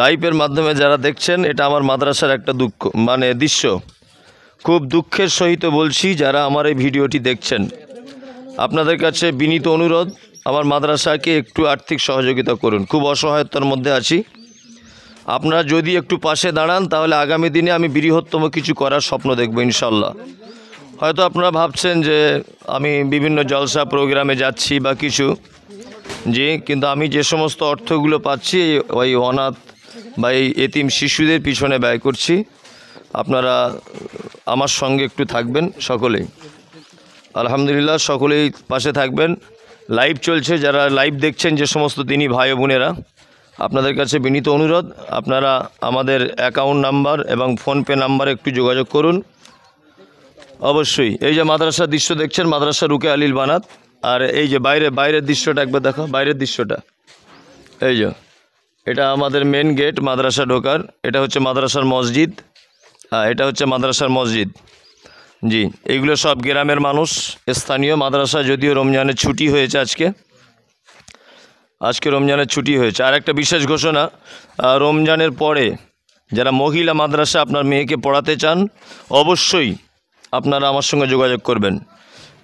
লাইভের মাধ্যমে যারা দেখছেন এটা আমার মাদ্রাসার একটা দুঃখ মানে দৃশ্য খুব দুঃখের সহিত বলছি যারা আমার এই ভিডিওটি দেখছেন আপনাদের কাছে বিনীত অনুরোধ আমার মাদ্রাসাকে একটু আর্থিক সহযোগিতা করুন খুব অসহায়তার মধ্যে আছি আপনারা যদি একটু পাশে দাঁড়ান তাহলে আগামী দিনে আমি বৃহত্তম কিছু করার স্বপ্ন দেখব ইনশাল্লাহ হয়তো আপনারা ভাবছেন যে আমি বিভিন্ন জলসা প্রোগ্রামে যাচ্ছি বা কিছু যে কিন্তু আমি যে সমস্ত অর্থগুলো পাচ্ছি ওই অনাথ বা এই এতিম শিশুদের পিছনে ব্যয় করছি আপনারা আমার সঙ্গে একটু থাকবেন সকলেই আলহামদুলিল্লাহ সকলেই পাশে থাকবেন লাইভ চলছে যারা লাইভ দেখছেন যে সমস্ত তিনি ভাই বোনেরা আপনাদের কাছে বিনীত অনুরোধ আপনারা আমাদের অ্যাকাউন্ট নাম্বার এবং ফোনপে নাম্বারে একটু যোগাযোগ করুন অবশ্যই এই যে মাদ্রাসার দৃশ্য দেখছেন মাদ্রাসা রুকে আলিল বানাত আর এই যে বাইরে বাইরের দৃশ্যটা একবার দেখো বাইরের দৃশ্যটা এই যে এটা আমাদের মেন গেট মাদ্রাসা ঢোকার এটা হচ্ছে মাদ্রাসার মসজিদ হ্যাঁ এটা হচ্ছে মাদ্রাসার মসজিদ জি এইগুলো সব গ্রামের মানুষ স্থানীয় মাদ্রাসা যদিও রমজানের ছুটি হয়েছে আজকে আজকে রমজানের ছুটি হয়েছে আর একটা বিশেষ ঘোষণা রমজানের পরে যারা মহিলা মাদ্রাসা আপনার মেয়েকে পড়াতে চান অবশ্যই আপনারা আমার সঙ্গে যোগাযোগ করবেন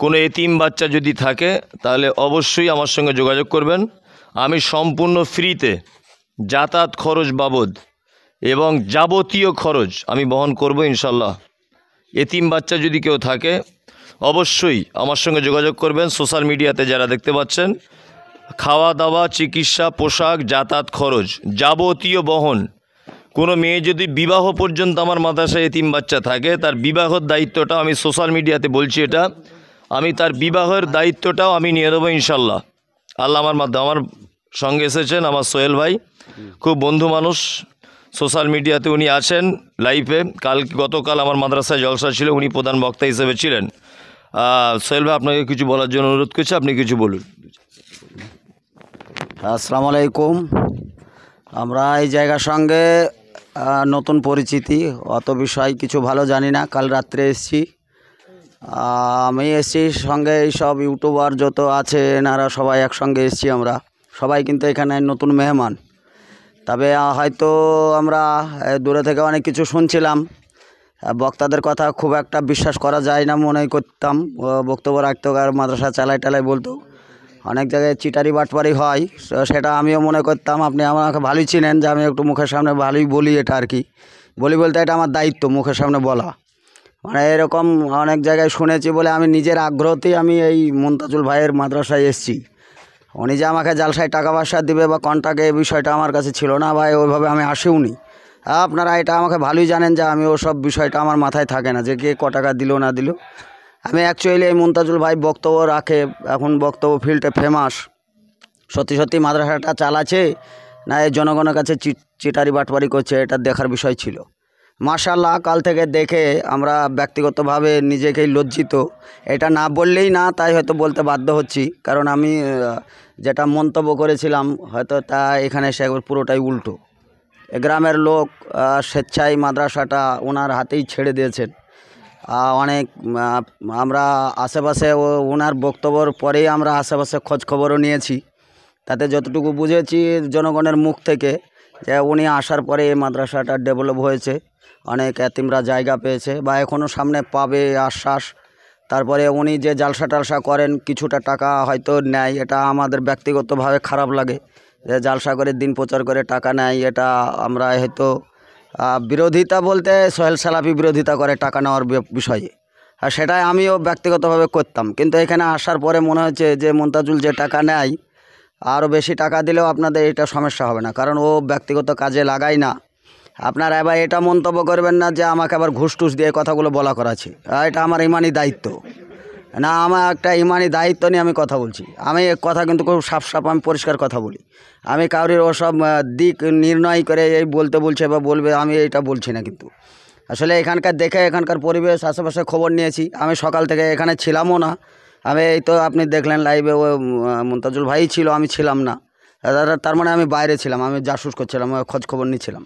কোনো এতিম বাচ্চা যদি থাকে তাহলে অবশ্যই আমার সঙ্গে যোগাযোগ করবেন আমি সম্পূর্ণ ফ্রিতে যাতায়াত খরচ বাবদ এবং যাবতীয় খরচ আমি বহন করব ইনশাল্লাহ এতিম বাচ্চা যদি কেউ থাকে অবশ্যই আমার সঙ্গে যোগাযোগ করবেন সোশ্যাল মিডিয়াতে যারা দেখতে পাচ্ছেন খাওয়া দাওয়া চিকিৎসা পোশাক যাতায়াত খরচ যাবতীয় বহন কোনো মেয়ে যদি বিবাহ পর্যন্ত আমার মাদ্রাসায় এতিম বাচ্চা থাকে তার বিবাহর দায়িত্বটা আমি সোশ্যাল মিডিয়াতে বলছি এটা আমি তার বিবাহের দায়িত্বটাও আমি নিয়ে দেবো ইনশাল্লাহ আল্লাহ আমার মাধ্যমে আমার সঙ্গে এসেছেন আমার সোহেল ভাই খুব বন্ধু মানুষ সোশ্যাল মিডিয়াতে উনি আছেন লাইফে কাল গতকাল আমার মাদ্রাসায় জলসা ছিল উনি প্রধান বক্তা হিসেবে ছিলেন সোহেল ভাই আপনাকে কিছু বলার জন্য অনুরোধ করছি আপনি কিছু বলুন আসসালামু আলাইকুম আমরা এই জায়গার সঙ্গে নতুন পরিচিতি অত বিষয় কিছু ভালো জানি না কাল রাত্রে এসছি আমি এসছি সঙ্গে এই সব ইউটিউবার যত আছে এনারা সবাই একসঙ্গে এসছি আমরা সবাই কিন্তু এখানে নতুন মেহমান তবে হয়তো আমরা দূরে থেকে অনেক কিছু শুনছিলাম বক্তাদের কথা খুব একটা বিশ্বাস করা যায় না মনে করতাম বক্তব্য রাখত আর মাদ্রাসা চালাই টালাই বলতো অনেক জায়গায় চিটারি বাটপারি হয় সেটা আমিও মনে করতাম আপনি আমাকে ভালোই চিনেন যে আমি একটু মুখের সামনে ভালোই বলি এটা আর কি বলি বলতে এটা আমার দায়িত্ব মুখের সামনে বলা মানে এরকম অনেক জায়গায় শুনেছি বলে আমি নিজের আগ্রহতেই আমি এই মুমতাজুল ভাইয়ের মাদ্রাসায় এসেছি উনি যে আমাকে জালসায় টাকা পয়সা দিবে বা কন্টাকে এই বিষয়টা আমার কাছে ছিল না ভাই ওইভাবে আমি নি আপনারা এটা আমাকে ভালোই জানেন যে আমি ওসব বিষয়টা আমার মাথায় থাকে না যে কে ক টাকা দিল না দিল আমি অ্যাকচুয়ালি এই মুমতাজুল ভাই বক্তব্য রাখে এখন বক্তব্য ফিল্ডে ফেমাস সত্যি সত্যি মাদ্রাসাটা চালাচ্ছে না এই জনগণের কাছে চিটারি বাটবারি করছে এটা দেখার বিষয় ছিল মাশাল্লাহ কাল থেকে দেখে আমরা ব্যক্তিগতভাবে নিজেকেই লজ্জিত এটা না বললেই না তাই হয়তো বলতে বাধ্য হচ্ছি কারণ আমি যেটা মন্তব্য করেছিলাম হয়তো তা এখানে সে পুরোটাই উল্টো গ্রামের লোক স্বেচ্ছায় মাদ্রাসাটা ওনার হাতেই ছেড়ে দিয়েছেন অনেক আমরা আশেপাশে ওনার বক্তব্যর পরেই আমরা আশেপাশে খবরও নিয়েছি তাতে যতটুকু বুঝেছি জনগণের মুখ থেকে যে উনি আসার পরে এই মাদ্রাসাটা ডেভেলপ হয়েছে অনেক এতিমরা জায়গা পেয়েছে বা এখনও সামনে পাবে আশ্বাস তারপরে উনি যে জালসা টালসা করেন কিছুটা টাকা হয়তো নেয় এটা আমাদের ব্যক্তিগতভাবে খারাপ লাগে যে জালসা করে দিন প্রচার করে টাকা নেয় এটা আমরা হয়তো বিরোধিতা বলতে সোহেল সালাফি বিরোধিতা করে টাকা নেওয়ার বিষয়ে আর সেটাই আমিও ব্যক্তিগতভাবে করতাম কিন্তু এখানে আসার পরে মনে হচ্ছে যে মন্তাজুল যে টাকা নেয় আরও বেশি টাকা দিলেও আপনাদের এটা সমস্যা হবে না কারণ ও ব্যক্তিগত কাজে লাগায় না আপনারা এবার এটা মন্তব্য করবেন না যে আমাকে আবার ঘুষ টুস দিয়ে কথাগুলো বলা করাছে এটা আমার ইমানি দায়িত্ব না আমার একটা ইমানি দায়িত্ব নিয়ে আমি কথা বলছি আমি কথা কিন্তু খুব সাফসাফ আমি পরিষ্কার কথা বলি আমি কারোর ওসব দিক নির্ণয় করে এই বলতে বলছে বা বলবে আমি এটা বলছি না কিন্তু আসলে এখানকার দেখে এখানকার পরিবেশ আশেপাশে খবর নিয়েছি আমি সকাল থেকে এখানে ছিলামও না আমি এই তো আপনি দেখলেন লাইভে ও মুমতাজুল ভাই ছিল আমি ছিলাম না তার মানে আমি বাইরে ছিলাম আমি জাসুস করছিলাম খোঁজ খবর নিচ্ছিলাম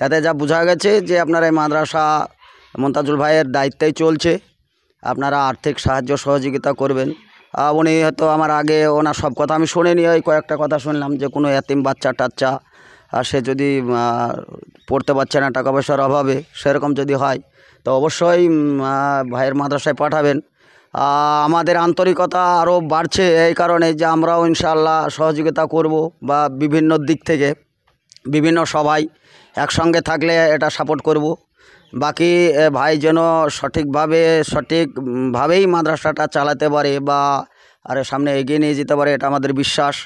তাতে যা বোঝা গেছে যে আপনার এই মাদ্রাসা মন্তাজুল ভাইয়ের দায়িত্বেই চলছে আপনারা আর্থিক সাহায্য সহযোগিতা করবেন উনি হয়তো আমার আগে ওনার সব কথা আমি শুনে নিয়ে কয়েকটা কথা শুনলাম যে কোনো এতিম বাচ্চা টাচ্চা আর সে যদি পড়তে পারছে না টাকা পয়সার অভাবে সেরকম যদি হয় তো অবশ্যই ভাইয়ের মাদ্রাসায় পাঠাবেন আমাদের আন্তরিকতা আরও বাড়ছে এই কারণে যে আমরাও ইনশাল্লাহ সহযোগিতা করব বা বিভিন্ন দিক থেকে বিভিন্ন সবাই একসঙ্গে থাকলে এটা সাপোর্ট করব বাকি ভাই যেন সঠিকভাবে সঠিকভাবেই মাদ্রাসাটা চালাতে পারে বা আরে সামনে এগিয়ে নিয়ে যেতে পারে এটা আমাদের বিশ্বাস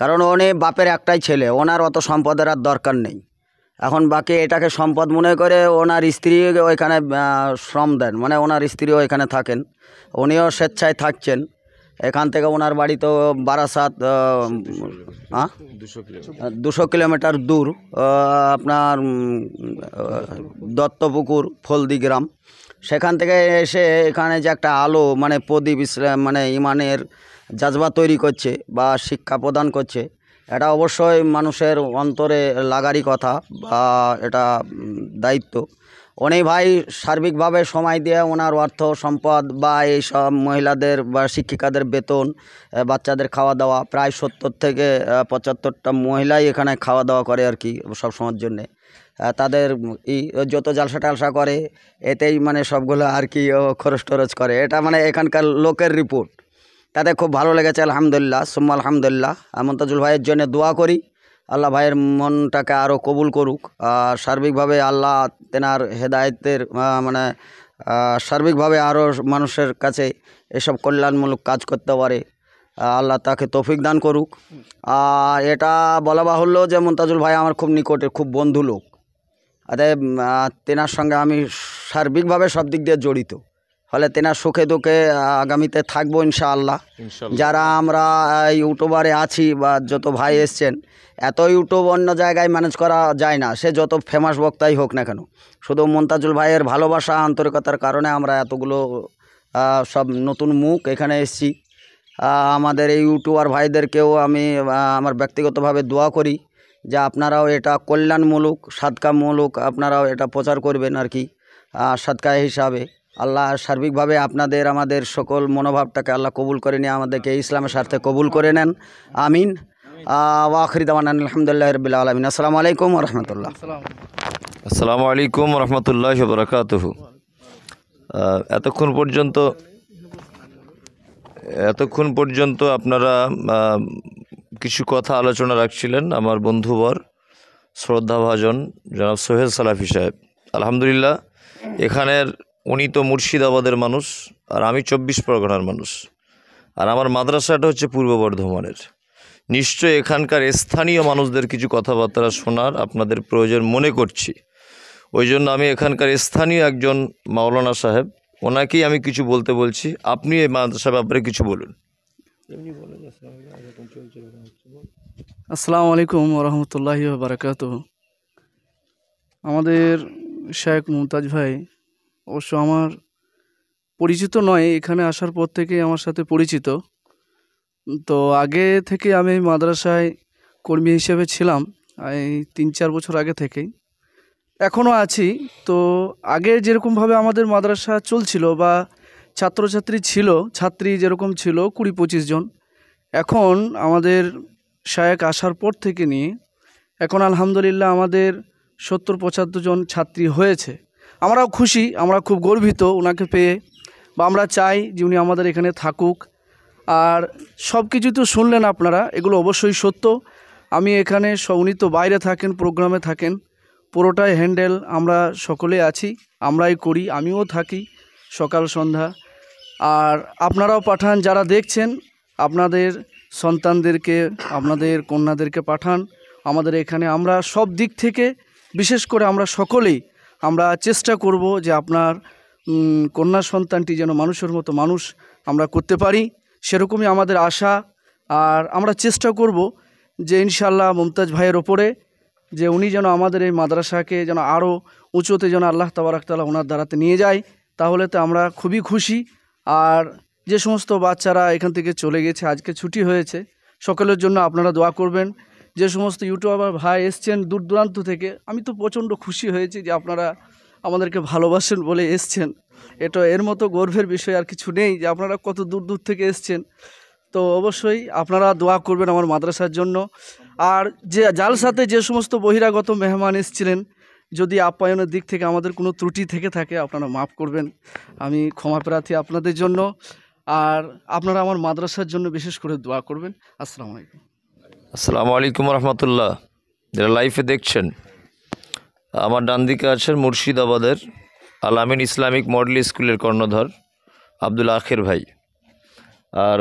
কারণ উনি বাপের একটাই ছেলে ওনার অত সম্পদের আর দরকার নেই এখন বাকি এটাকে সম্পদ মনে করে ওনার স্ত্রী ওইখানে শ্রম দেন মানে ওনার স্ত্রী ওইখানে থাকেন উনিও স্বেচ্ছায় থাকছেন এখান থেকে ওনার বাড়ি তো বারাসাত হ্যাঁ দুশো কিলোমিটার দূর আপনার দত্তপুকুর ফলদি গ্রাম সেখান থেকে এসে এখানে যে একটা আলো মানে প্রদীপ ইসলাম মানে ইমানের জাজবা তৈরি করছে বা শিক্ষা প্রদান করছে এটা অবশ্যই মানুষের অন্তরে লাগারই কথা বা এটা দায়িত্ব উনি ভাই সার্বিকভাবে সময় দিয়ে ওনার অর্থ সম্পদ বা এই সব মহিলাদের বা শিক্ষিকাদের বেতন বাচ্চাদের খাওয়া দাওয়া প্রায় সত্তর থেকে পঁচাত্তরটা মহিলাই এখানে খাওয়া দাওয়া করে আর কি সব সময়ের জন্যে তাদের ই যত জালসা টালসা করে এতেই মানে সবগুলো আর কি খরচ টরচ করে এটা মানে এখানকার লোকের রিপোর্ট তাতে খুব ভালো লেগেছে আলহামদুলিল্লাহ সুম্মা আলহামদুলিল্লাহ মন্তাজুল ভাইয়ের জন্য দোয়া করি আল্লাহ ভাইয়ের মনটাকে আরও কবুল করুক আর সার্বিকভাবে আল্লাহ তেনার হেদায়তের মানে সার্বিকভাবে আরও মানুষের কাছে এসব কল্যাণমূলক কাজ করতে পারে আল্লাহ তাকে তৌফিক দান করুক আর এটা বলা বাহুল্য যে মন্তাজুল ভাই আমার খুব নিকটের খুব বন্ধু লোক অতএব তেনার সঙ্গে আমি সার্বিকভাবে সব দিক দিয়ে জড়িত ফলে তেনার সুখে দুঃখে আগামীতে থাকবো ইনশাআল্লাহ যারা আমরা ইউটিউবারে আছি বা যত ভাই এসছেন এত ইউটিউব অন্য জায়গায় ম্যানেজ করা যায় না সে যত ফেমাস বক্তাই হোক না কেন শুধু মোন্তাজুল ভাইয়ের ভালোবাসা আন্তরিকতার কারণে আমরা এতগুলো সব নতুন মুখ এখানে এসছি আমাদের এই ইউটিউবার ভাইদেরকেও আমি আমার ব্যক্তিগতভাবে দোয়া করি যে আপনারাও এটা কল্যাণমূলক সাদকামূলক আপনারাও এটা প্রচার করবেন আর কি সাদকা হিসাবে আল্লাহ সার্বিকভাবে আপনাদের আমাদের সকল মনোভাবটাকে আল্লাহ কবুল করে নিয়ে আমাদেরকে ইসলামের স্বার্থে কবুল করে নেন আমিন ওয়াখরিদান আলহামদুলিল্লাহ রবিল আলমিন আসসালামু আলাইকুম রহমতুল্লাহ আসসালামু আলাইকুম রহমতুল্লাহ বরকাত এতক্ষণ পর্যন্ত এতক্ষণ পর্যন্ত আপনারা কিছু কথা আলোচনা রাখছিলেন আমার বন্ধুবর শ্রদ্ধাভাজন জনাব সোহেল সালাফি সাহেব আলহামদুলিল্লাহ এখানের উনি তো মুর্শিদাবাদের মানুষ আর আমি চব্বিশ পরগনার মানুষ আর আমার মাদ্রাসাটা হচ্ছে পূর্ব বর্ধমানের নিশ্চয় এখানকার স্থানীয় মানুষদের কিছু কথাবার্তা শোনার আপনাদের প্রয়োজন মনে করছি ওই জন্য আমি এখানকার স্থানীয় একজন মাওলানা সাহেব ওনাকেই আমি কিছু বলতে বলছি আপনি এই মাদ্রাসা ব্যাপারে কিছু বলুন আসসালামু আলাইকুম রহমতুল্লাহ বারাকাত আমাদের শেখ মুমতাজ ভাই অবশ্য আমার পরিচিত নয় এখানে আসার পর থেকে আমার সাথে পরিচিত তো আগে থেকে আমি মাদ্রাসায় কর্মী হিসেবে ছিলাম এই তিন চার বছর আগে থেকেই এখনও আছি তো আগে যেরকমভাবে আমাদের মাদ্রাসা চলছিল বা ছাত্রছাত্রী ছিল ছাত্রী যেরকম ছিল কুড়ি পঁচিশ জন এখন আমাদের শায়েক আসার পর থেকে নিয়ে এখন আলহামদুলিল্লাহ আমাদের সত্তর পঁচাত্তর জন ছাত্রী হয়েছে আমরাও খুশি আমরা খুব গর্বিত ওনাকে পেয়ে বা আমরা চাই যে উনি আমাদের এখানে থাকুক আর সব কিছু তো শুনলেন আপনারা এগুলো অবশ্যই সত্য আমি এখানে উনি তো বাইরে থাকেন প্রোগ্রামে থাকেন পুরোটাই হ্যান্ডেল আমরা সকলে আছি আমরাই করি আমিও থাকি সকাল সন্ধ্যা আর আপনারাও পাঠান যারা দেখছেন আপনাদের সন্তানদেরকে আপনাদের কন্যাদেরকে পাঠান আমাদের এখানে আমরা সব দিক থেকে বিশেষ করে আমরা সকলেই আমরা চেষ্টা করব যে আপনার কন্যা সন্তানটি যেন মানুষের মতো মানুষ আমরা করতে পারি সেরকমই আমাদের আশা আর আমরা চেষ্টা করব যে ইনশাল্লাহ মমতাজ ভাইয়ের ওপরে যে উনি যেন আমাদের এই মাদ্রাসাকে যেন আরও উঁচুতে যেন আল্লাহ তাবারাকতালা ওনার দ্বারাতে নিয়ে যায় তাহলে তো আমরা খুবই খুশি আর যে সমস্ত বাচ্চারা এখান থেকে চলে গেছে আজকে ছুটি হয়েছে সকলের জন্য আপনারা দোয়া করবেন যে সমস্ত ইউটিউবার ভাই এসছেন দূর দূরান্ত থেকে আমি তো প্রচণ্ড খুশি হয়েছি যে আপনারা আমাদেরকে ভালোবাসেন বলে এসছেন এটা এর মতো গর্বের বিষয় আর কিছু নেই যে আপনারা কত দূর দূর থেকে এসছেন তো অবশ্যই আপনারা দোয়া করবেন আমার মাদ্রাসার জন্য আর যে জাল সাথে যে সমস্ত বহিরাগত মেহমান এসছিলেন যদি আপ্যায়নের দিক থেকে আমাদের কোনো ত্রুটি থেকে থাকে আপনারা মাফ করবেন আমি ক্ষমা প্রার্থী আপনাদের জন্য আর আপনারা আমার মাদ্রাসার জন্য বিশেষ করে দোয়া করবেন আসসালামু আলাইকুম আসসালামু আলাইকুম রহমতুল্লাহ যারা লাইফে দেখছেন আমার ডান দিকে আছেন মুর্শিদাবাদের আলামিন ইসলামিক মডেল স্কুলের কর্ণধর আব্দুল আখের ভাই আর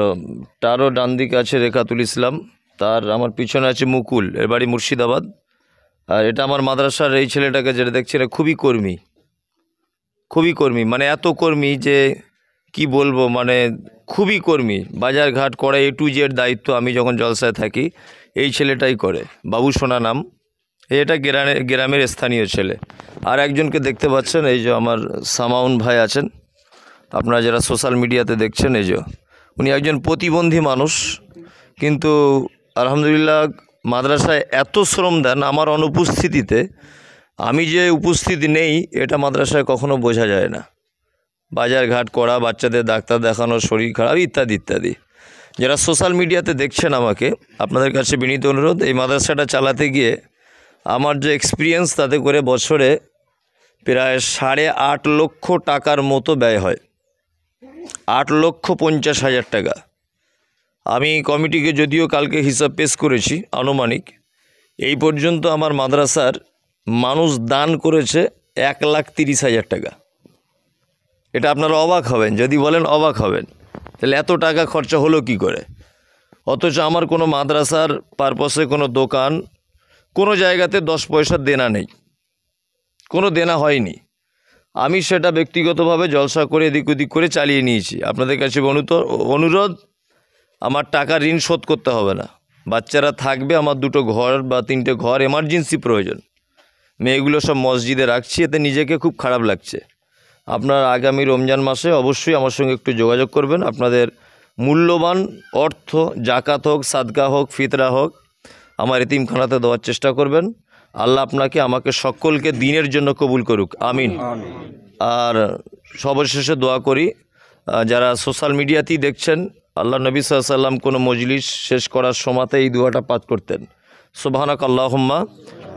তারও ডান দিকে আছে রেখাতুল ইসলাম তার আমার পিছনে আছে মুকুল এর বাড়ি মুর্শিদাবাদ আর এটা আমার মাদ্রাসার এই ছেলেটাকে যেটা দেখছি এটা খুবই কর্মী খুবই কর্মী মানে এত কর্মী যে কি বলবো মানে খুবই কর্মী বাজার ঘাট করা এ টু জেড দায়িত্ব আমি যখন জলসায় থাকি এই ছেলেটাই করে বাবু সোনা নাম এটা গ্রামে গ্রামের স্থানীয় ছেলে আর একজনকে দেখতে পাচ্ছেন এই যে আমার সামাউন ভাই আছেন আপনারা যারা সোশ্যাল মিডিয়াতে দেখছেন এই যে উনি একজন প্রতিবন্ধী মানুষ কিন্তু আলহামদুলিল্লাহ মাদ্রাসায় এত শ্রম দেন আমার অনুপস্থিতিতে আমি যে উপস্থিত নেই এটা মাদ্রাসায় কখনো বোঝা যায় না বাজারঘাট করা বাচ্চাদের ডাক্তার দেখানো শরীর খারাপ ইত্যাদি ইত্যাদি যারা সোশ্যাল মিডিয়াতে দেখছেন আমাকে আপনাদের কাছে বিনীত অনুরোধ এই মাদ্রাসাটা চালাতে গিয়ে আমার যে এক্সপিরিয়েন্স তাতে করে বছরে প্রায় সাড়ে আট লক্ষ টাকার মতো ব্যয় হয় আট লক্ষ পঞ্চাশ হাজার টাকা আমি কমিটিকে যদিও কালকে হিসাব পেশ করেছি আনুমানিক এই পর্যন্ত আমার মাদ্রাসার মানুষ দান করেছে এক লাখ তিরিশ হাজার টাকা এটা আপনারা অবাক হবেন যদি বলেন অবাক হবেন তাহলে এত টাকা খরচা হলো কি করে অথচ আমার কোনো মাদ্রাসার পারপাসে কোনো দোকান কোনো জায়গাতে দশ পয়সার দেনা নেই কোনো দেনা হয়নি আমি সেটা ব্যক্তিগতভাবে জলসা করে এদিক ওদিক করে চালিয়ে নিয়েছি আপনাদের কাছে অনুরোধ আমার টাকা ঋণ শোধ করতে হবে না বাচ্চারা থাকবে আমার দুটো ঘর বা তিনটে ঘর এমার্জেন্সি প্রয়োজন মেয়েগুলো সব মসজিদে রাখছি এতে নিজেকে খুব খারাপ লাগছে আপনার আগামী রমজান মাসে অবশ্যই আমার সঙ্গে একটু যোগাযোগ করবেন আপনাদের মূল্যবান অর্থ জাকাত হোক সাদকা হোক ফিতরা হোক আমার এতিমখানাতে দেওয়ার চেষ্টা করবেন আল্লাহ আপনাকে আমাকে সকলকে দিনের জন্য কবুল করুক আমিন আর সর্বশেষে দোয়া করি যারা সোশ্যাল মিডিয়াতেই দেখছেন আল্লাহ নবী সাল্লাম কোনো মজলিস শেষ করার সময়তে এই দোয়াটা পাঠ করতেন আল্লাহ হুম্মা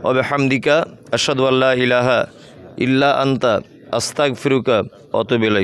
অবে হামদিকা আসাদুয়াল্লাহ ইলাহা ইল্লা আন্তা astagfiruka atubu